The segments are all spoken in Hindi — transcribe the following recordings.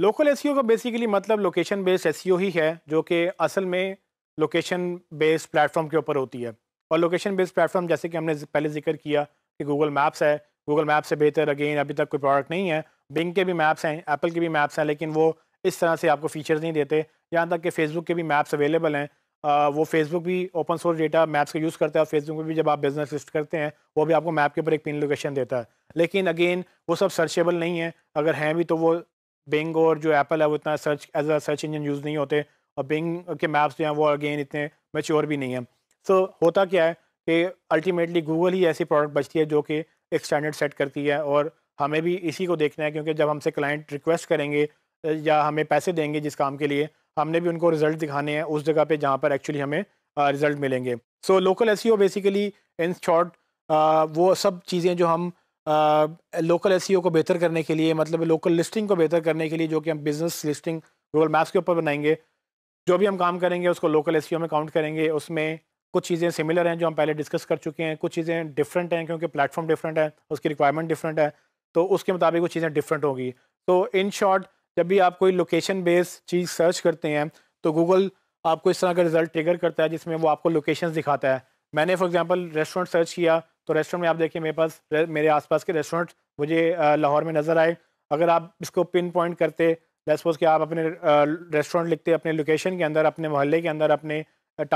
लोकल एस e का बेसिकली मतलब लोकेशन बेस्ड एस ही है जो कि असल में लोकेशन बेस्ड प्लेटफॉर्म के ऊपर होती है और लोकेशन बेस्ड प्लेटफॉर्म जैसे कि हमने पहले जिक्र किया कि गूगल मैप्स है गूगल मैप से बेहतर अगेन अभी तक कोई प्रोडक्ट नहीं है बिंग के भी मैप्स हैं एप्पल के भी मैप्स हैं लेकिन वो इस तरह से आपको फीचर्स नहीं देते यहाँ तक कि फेसबुक के भी मैप्स अवेलेबल हैं वो फेसबुक भी ओपन सोर्स डेटा मैप्स का यूज़ करता है और फेसबुक में भी जब आप बिजनेस लिस्ट करते हैं वो भी आपको मैप के ऊपर एक पिन लोकेशन देता है लेकिन अगेन वो सब सर्चेबल नहीं है अगर हैं भी तो वो बिंग और जो एप्पल है वो इतना search as a search engine use नहीं होते और बिंग के मैप्स जो हैं वो अगेन इतने मेच्योर भी नहीं हैं सो so, होता क्या है कि अल्टीमेटली गूगल ही ऐसी प्रोडक्ट बचती है जो कि एक स्टैंडर्ड सेट करती है और हमें भी इसी को देखना है क्योंकि जब हमसे क्लाइंट रिक्वेस्ट करेंगे या हमें पैसे देंगे जिस काम के लिए हमने भी उनको रिजल्ट दिखाने हैं उस जगह पे जहाँ पर एक्चुअली हमें रिजल्ट मिलेंगे so local S basically in short वो सब चीज़ें जो हम लोकल एस e को बेहतर करने के लिए मतलब लोकल लिस्टिंग को बेहतर करने के लिए जो कि हम बिज़नेस लिस्टिंग गूगल मैप्स के ऊपर बनाएंगे जो भी हम काम करेंगे उसको लोकल एस e में काउंट करेंगे उसमें कुछ चीज़ें सिमिलर हैं जो हम पहले डिस्कस कर चुके हैं कुछ चीज़ें डिफरेंट हैं क्योंकि प्लेटफॉर्म डिफरेंट है उसकी रिक्वायरमेंट डिफरेंट है तो उसके मुताबिक वो चीज़ें डिफरेंट होगी तो इन शॉर्ट जब भी आप कोई लोकेशन बेस्ड चीज़ सर्च करते हैं तो गूगल आपको इस तरह का रिजल्ट ट्रिगर करता है जिसमें वो आपको लोकेशन दिखाता है मैंने फॉर एग्जाम्पल रेस्टोरेंट सर्च किया तो रेस्टोरेंट में आप देखिए मेरे पास मेरे आसपास के रेस्टोरेंट मुझे लाहौर में नज़र आए अगर आप इसको पिन पॉइंट करते सपोज कि आप अपने रेस्टोरेंट लिखते अपने लोकेशन के अंदर अपने मोहल्ले के अंदर अपने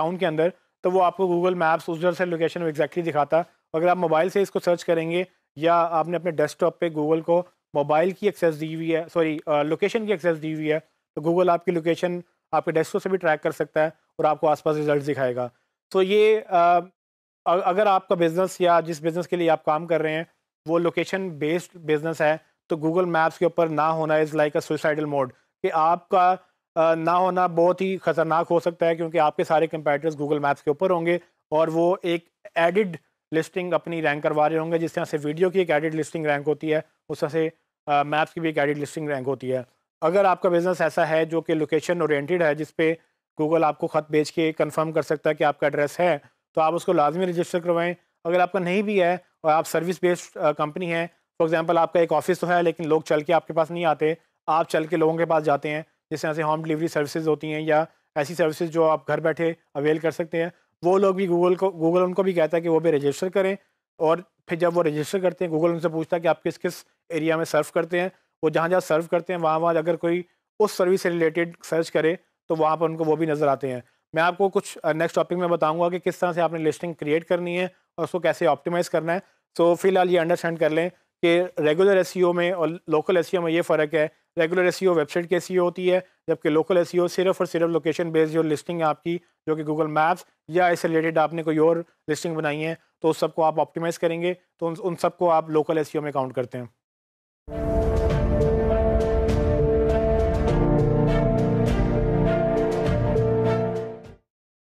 टाउन के अंदर तो वो आपको गूगल मैप्स उधर से लोकेशन एग्जैक्टली दिखाता अगर आप मोबाइल से इसको सर्च करेंगे या आपने अपने डेस्कटॉप पे गूगल को मोबाइल की एक्सेस दी हुई है सॉरी लोकेशन की एक्सेस दी हुई है तो गूगल आपकी लोकेशन आपके डेस्कटॉप से भी ट्रैक कर सकता है और आपको आसपास रिजल्ट दिखाएगा तो ये अगर आपका बिज़नेस या जिस बिज़नेस के लिए आप काम कर रहे हैं वो लोकेशन बेस्ड बिज़नेस है तो गूगल मैप्स के ऊपर ना होना is like a suicidal mode कि आपका ना होना बहुत ही ख़तरनाक हो सकता है क्योंकि आपके सारे कंपेटर्स गूगल मैप्स के ऊपर होंगे और वो एक एडिड लिस्टिंग अपनी रैंक करवा रहे होंगे जिस तरह से वीडियो की एक एडिड लिस्टिंग रैंक होती है उस तरह से मैप्स की भी एक एडिड लिस्टिंग रैंक होती है अगर आपका बिज़नेस ऐसा है जो कि लोकेशन ओरिएंटेड है जिस पे गूगल आपको ख़त भेज के कंफर्म कर सकता है कि आपका एड्रेस है तो आप उसको लाजमी रजिस्टर करवाएं अगर आपका नहीं भी है और आप सर्विस बेस्ड कंपनी है फॉर एग्ज़ाम्पल आपका एक ऑफिस तो है लेकिन लोग चल के आपके पास नहीं आते आप चल के लोगों के पास जाते हैं जिस तरह से होम डिलीवरी सर्विसेज होती हैं या ऐसी सर्विसेज जो आप घर बैठे अवेल कर सकते हैं वो लोग भी गूगल को गूगल उनको भी कहता है कि वो भी रजिस्टर करें और फिर जब वो रजिस्टर करते हैं गूगल उनसे पूछता है कि आप किस किस एरिया में सर्व करते हैं वो जहाँ जहाँ सर्व करते हैं वहाँ वहाँ अगर कोई उस सर्विस से रिलेटेड सर्च करे तो वहाँ पर उनको वो भी नज़र आते हैं मैं आपको कुछ नेक्स्ट टॉपिक में बताऊंगा कि किस तरह से आपने लिस्टिंग क्रिएट करनी है और उसको कैसे ऑप्टिमाइज़ करना है सो so, फिलहाल ये अंडरस्टैंड कर लें कि रेगुलर एस e में और लोकल एस e में ये फ़र्क है रेगुलर एस वेबसाइट की एस होती है जबकि लोकल एस e सिर्फ और सिर्फ लोकेशन बेस्ड जो लिस्टिंग है आपकी जो कि गूगल मैप्स या इससे रिलेटेड आपने कोई और लिस्टिंग बनाई है तो उस सबको आप ऑप्टिमाइज़ करेंगे तो उन उन सबको आप लोकल एस में काउंट करते हैं